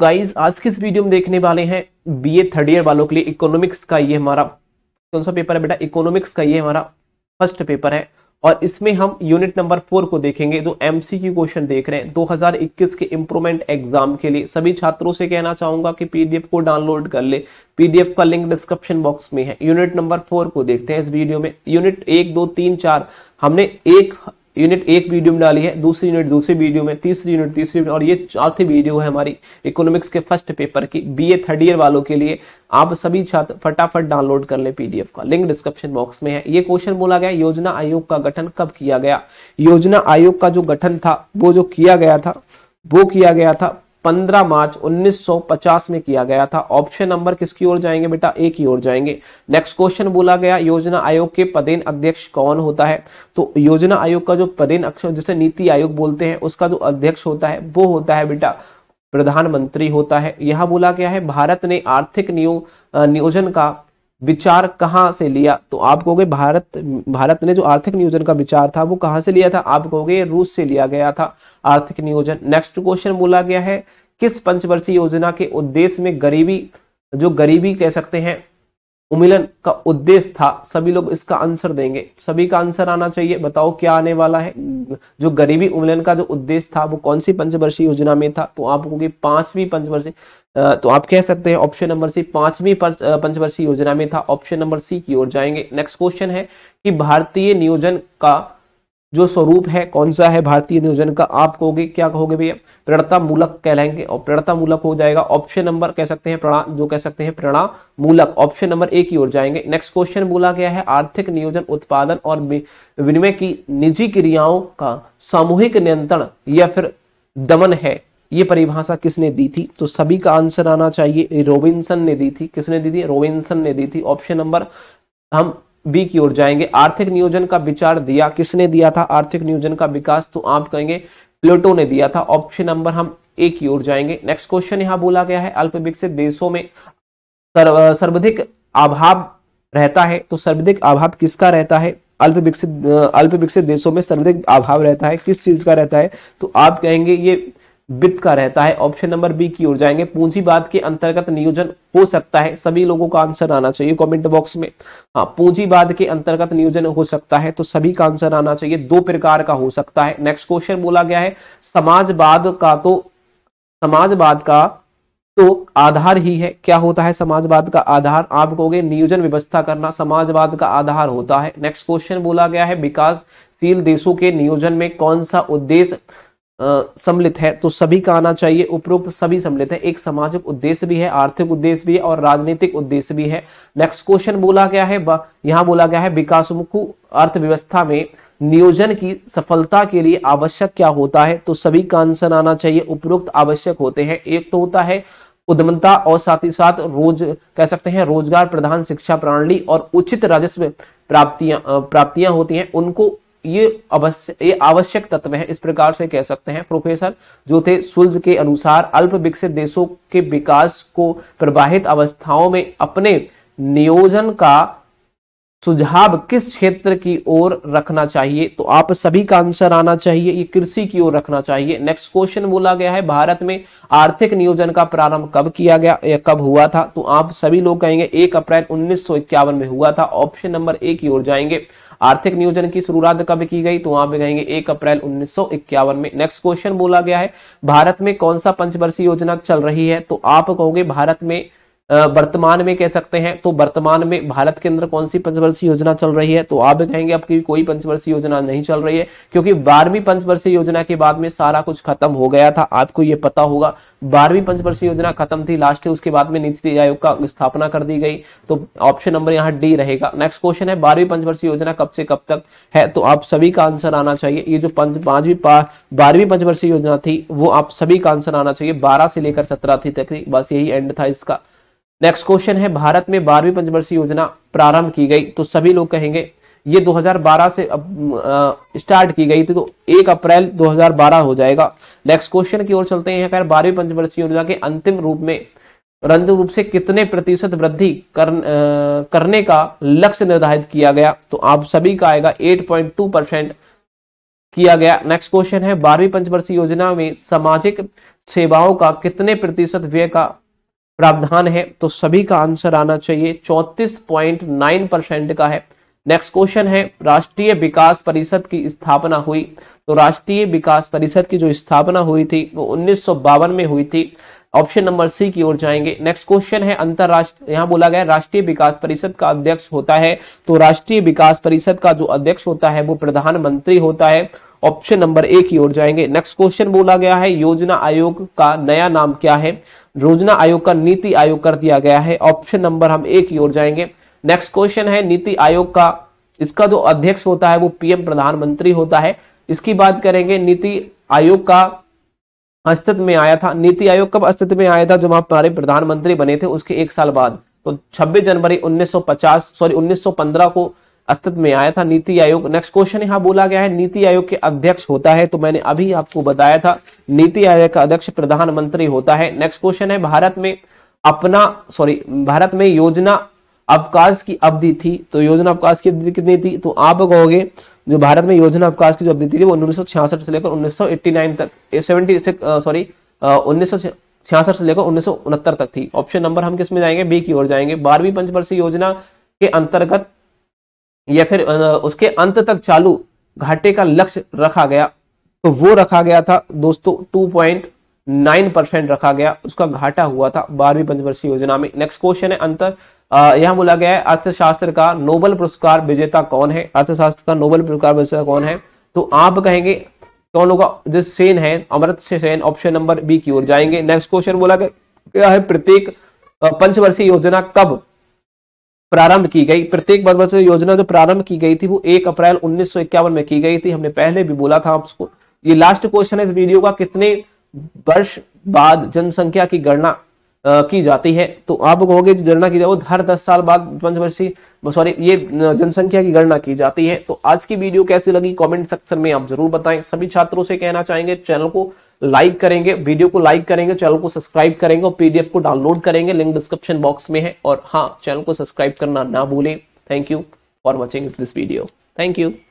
तो गाइज आज के इस वीडियो में देखने वाले हैं बीए थर्ड ईयर वालों के लिए इकोनॉमिक्स का ये हमारा कौन सा पेपर है बेटा इकोनॉमिक्स का ये हमारा फर्स्ट पेपर है और इसमें हम यूनिट नंबर फोर को देखेंगे जो एमसीक्यू क्वेश्चन देख रहे हैं 2021 के इंप्रूवमेंट एग्जाम के लिए सभी छात्रों से कहना चाहूंगा कि पीडीएफ को डाउनलोड कर ले पीडीएफ का लिंक डिस्क्रिप्शन बॉक्स में है यूनिट नंबर फोर को देखते हैं इस वीडियो में यूनिट एक दो तीन चार हमने एक यूनिट एक वीडियो में डाली है दूसरी यूनिट दूसरी वीडियो में तीसरी यूनिट तीसरी और ये चौथी वीडियो है हमारी इकोनॉमिक्स के फर्स्ट पेपर की बीए थर्ड ईयर वालों के लिए आप सभी छात्र फटाफट डाउनलोड कर ले पीडीएफ का लिंक डिस्क्रिप्शन बॉक्स में है ये क्वेश्चन बोला गया योजना आयोग का गठन कब किया गया योजना आयोग का जो गठन था वो जो किया गया था वो किया गया था 15 मार्च 1950 में किया गया था ऑप्शन नंबर किसकी ओर जाएंगे बेटा ए की ओर जाएंगे नेक्स्ट क्वेश्चन बोला गया योजना आयोग के पदेन अध्यक्ष कौन होता है तो योजना आयोग का जो पदेन अक्षर जिसे नीति आयोग बोलते हैं उसका जो अध्यक्ष होता है वो होता है बेटा प्रधानमंत्री होता है यह बोला गया है भारत ने आर्थिक नियो नियोजन का विचार कहाँ से लिया तो आप कहोगे भारत भारत ने जो आर्थिक नियोजन का विचार था वो कहां से लिया था आप कहोगे रूस से लिया गया था आर्थिक नियोजन नेक्स्ट क्वेश्चन बोला गया है किस पंचवर्षीय योजना के उद्देश्य में गरीबी जो गरीबी कह सकते हैं उमिलन का उद्देश्य था सभी लोग इसका आंसर देंगे सभी का आंसर आना चाहिए बताओ क्या आने वाला है जो गरीबी उमिलन का जो उद्देश्य था वो कौन सी पंचवर्षीय योजना में था तो आप होंगे पांचवी पंचवर्षीय तो आप कह सकते हैं ऑप्शन नंबर सी पांचवी पंचवर्षीय योजना में था ऑप्शन नंबर सी की ओर जाएंगे नेक्स्ट क्वेश्चन है कि भारतीय नियोजन का जो स्वरूप है कौन सा है भारतीय नियोजन का आप कहोगे क्या कहोगे भैया प्रणता मूलक कहलाएंगे और प्रणता मूलक हो जाएगा ऑप्शन नंबर कह सकते हैं प्रणा जो कह सकते हैं प्रणा मूलक ऑप्शन नंबर एक ही ओर जाएंगे नेक्स्ट क्वेश्चन बोला गया है आर्थिक नियोजन उत्पादन और विनिमय की निजी क्रियाओं का सामूहिक नियंत्रण या फिर दमन है ये परिभाषा किसने दी थी तो सभी का आंसर आना चाहिए रोबिंसन ने दी थी किसने दी थी रोबिंसन ने दी थी ऑप्शन नंबर हम बी की ओर जाएंगे आर्थिक नियोजन का विचार दिया किसने दिया था आर्थिक नियोजन का विकास तो आप कहेंगे प्लेटो ने दिया था ऑप्शन नंबर हम ए की ओर जाएंगे नेक्स्ट क्वेश्चन यहां बोला गया है अल्प विकसित देशों में सर्वाधिक अभाव रहता है तो सर्वाधिक अभाव किसका रहता है अल्प विकसित अल्प विकसित देशों में सर्वाधिक अभाव रहता है किस चीज का रहता है तो आप कहेंगे ये वित्त का रहता है ऑप्शन नंबर बी की ओर जाएंगे पूंजीवाद के अंतर्गत नियोजन हो सकता है सभी लोगों का आंसर आना चाहिए कमेंट बॉक्स में हाँ पूंजीवाद के अंतर्गत नियोजन हो सकता है तो सभी का आंसर आना चाहिए दो प्रकार का हो सकता है नेक्स्ट क्वेश्चन बोला गया है समाजवाद का तो समाजवाद का तो आधार ही है क्या होता है समाजवाद का आधार आप कहोगे नियोजन व्यवस्था करना समाजवाद का आधार होता है नेक्स्ट क्वेश्चन बोला गया है विकासशील देशों के नियोजन में कौन सा उद्देश्य सम्मिलित है तो सभी का आना चाहिए उपरोक्त सभी सम्मिलित है एक सामाजिक उद्देश्य भी है आर्थिक उद्देश्य भी है और राजनीतिक उद्देश्य भी है नेक्स्ट क्वेश्चन बोला गया है यहां बोला गया है विकासमुख अर्थव्यवस्था में नियोजन की सफलता के लिए आवश्यक क्या होता है तो सभी का आंसर आना चाहिए उपरोक्त आवश्यक होते हैं एक तो होता है उद्यमता और साथ ही साथ रोज कह सकते हैं रोजगार प्रधान शिक्षा प्रणाली और उचित राजस्व प्राप्तियां प्राप्तियां होती हैं उनको ये अवश्य ये आवश्यक तत्व है इस प्रकार से कह सकते हैं प्रोफेसर जो थे सुल्ज के अनुसार अल्प विकसित देशों के विकास को प्रवाहित अवस्थाओं में अपने नियोजन का सुझाव किस क्षेत्र की ओर रखना चाहिए तो आप सभी का आंसर आना चाहिए ये कृषि की ओर रखना चाहिए नेक्स्ट क्वेश्चन बोला गया है भारत में आर्थिक नियोजन का प्रारंभ कब किया गया या कब हुआ था तो आप सभी लोग कहेंगे एक अप्रैल उन्नीस में हुआ था ऑप्शन नंबर ए की ओर जाएंगे आर्थिक नियोजन की शुरुआत कब की गई तो वहां पे कहेंगे एक अप्रैल उन्नीस में नेक्स्ट क्वेश्चन बोला गया है भारत में कौन सा पंचवर्षीय योजना चल रही है तो आप कहोगे भारत में वर्तमान में कह सकते हैं तो वर्तमान में भारत के अंदर कौन सी पंचवर्षीय योजना चल रही है तो आप भी कहेंगे आपकी कोई पंचवर्षीय योजना नहीं चल रही है क्योंकि बारहवीं पंचवर्षीय योजना के बाद में सारा कुछ खत्म हो गया था आपको ये पता होगा बारहवीं पंचवर्षीय योजना खत्म थी लास्ट उसके बाद में नीति आयोग का स्थापना कर दी गई तो ऑप्शन नंबर यहाँ डी रहेगा नेक्स्ट क्वेश्चन है बारहवीं पंचवर्षीय योजना कब से कब तक है तो आप सभी का आंसर आना चाहिए ये जो पंच पांचवी बारहवीं पंचवर्षीय योजना थी वो आप सभी का आंसर आना चाहिए बारह से लेकर सत्रह थी तक बस यही एंड था इसका नेक्स्ट क्वेश्चन है भारत में बारहवीं पंचवर्षीय योजना प्रारंभ की गई तो सभी लोग कहेंगे ये 2012 से स्टार्ट की गई थी तो 1 अप्रैल 2012 हो जाएगा नेक्स्ट क्वेश्चन की ओर चलते हैं खैर बारहवीं पंचवर्षीय योजना के अंतिम रूप में रंधु रूप से कितने प्रतिशत वृद्धि कर, करने का लक्ष्य निर्धारित किया गया तो आप सभी का आएगा 8.2 परसेंट किया गया नेक्स्ट क्वेश्चन है बारहवीं पंचवर्षीय योजना में सामाजिक सेवाओं का कितने प्रतिशत व्यय का प्रावधान है तो सभी का आंसर आना चाहिए चौतीस पॉइंट नाइन परसेंट का है नेक्स्ट क्वेश्चन है राष्ट्रीय विकास परिषद की स्थापना हुई तो राष्ट्रीय विकास परिषद की जो स्थापना हुई थी वो उन्नीस में हुई थी ऑप्शन नंबर सी की ओर जाएंगे नेक्स्ट क्वेश्चन है अंतरराष्ट्रीय यहाँ बोला गया राष्ट्रीय विकास परिषद का अध्यक्ष होता है तो राष्ट्रीय विकास परिषद का जो अध्यक्ष होता है वो प्रधानमंत्री होता है ऑप्शन नंबर ए की ओर जाएंगे नेक्स्ट क्वेश्चन बोला गया है योजना आयोग का नया नाम क्या है योजना आयोग का नीति आयोग कर दिया गया है ऑप्शन नंबर हम एक ही ओर जाएंगे नेक्स्ट क्वेश्चन है नीति आयोग का इसका जो अध्यक्ष होता है वो पीएम प्रधानमंत्री होता है इसकी बात करेंगे नीति आयोग का अस्तित्व में आया था नीति आयोग कब अस्तित्व में आया था जब हमारे प्रधानमंत्री बने थे उसके एक साल बाद तो 26 जनवरी 1950 सॉरी 1915 को अस्तित्व में आया था नीति आयोग नेक्स्ट क्वेश्चन यहां बोला गया है नीति आयोग के अध्यक्ष होता है तो मैंने अभी आपको बताया था नीति आयोग का अध्यक्ष प्रधानमंत्री होता है नेक्स्ट क्वेश्चन है भारत में अपना सॉरी भारत में योजना अवकाश की अवधि थी तो योजना अवकाश की अवधि कितनी थी तो आप कहोगे जो भारत में योजना अवकाश की जो अवधि थी वो उन्नीस से लेकर उन्नीस तक सेवेंटी सॉरी उन्नीस से लेकर उन्नीस तक थी ऑप्शन नंबर हम किस में जाएंगे बी की ओर जाएंगे बारहवीं पंचवर्षीय योजना के अंतर्गत या फिर उसके अंत तक चालू घाटे का लक्ष्य रखा गया तो वो रखा गया था दोस्तों टू पॉइंट नाइन परसेंट रखा गया उसका घाटा हुआ था बारहवीं पंचवर्षीय योजना में नेक्स्ट क्वेश्चन है अंतर यह बोला गया है अर्थशास्त्र का नोबल पुरस्कार विजेता कौन है अर्थशास्त्र का नोबल पुरस्कार विजेता कौन है तो आप कहेंगे कौन होगा जो सेन है Amartya Sen option number B की ओर जाएंगे नेक्स्ट क्वेश्चन बोला गया है प्रत्येक पंचवर्षीय योजना कब प्रारंभ की गई प्रत्येक मधुमक्खी योजना जो प्रारंभ की गई थी वो एक अप्रैल उन्नीस में की गई थी हमने पहले भी बोला था आपको ये लास्ट क्वेश्चन है इस वीडियो का कितने वर्ष बाद जनसंख्या की गणना की जाती है तो आप कहोगे जो गणना की जाए वो हर दस साल बाद पंचवर्षीय सॉरी ये जनसंख्या की गणना की जाती है तो आज की वीडियो कैसी लगी कमेंट सेक्शन में आप जरूर बताएं सभी छात्रों से कहना चाहेंगे चैनल को लाइक करेंगे वीडियो को लाइक करेंगे चैनल को सब्सक्राइब करेंगे और पीडीएफ को डाउनलोड करेंगे लिंक डिस्क्रिप्शन बॉक्स में है और हाँ चैनल को सब्सक्राइब करना ना भूलें thank you for watching this video thank you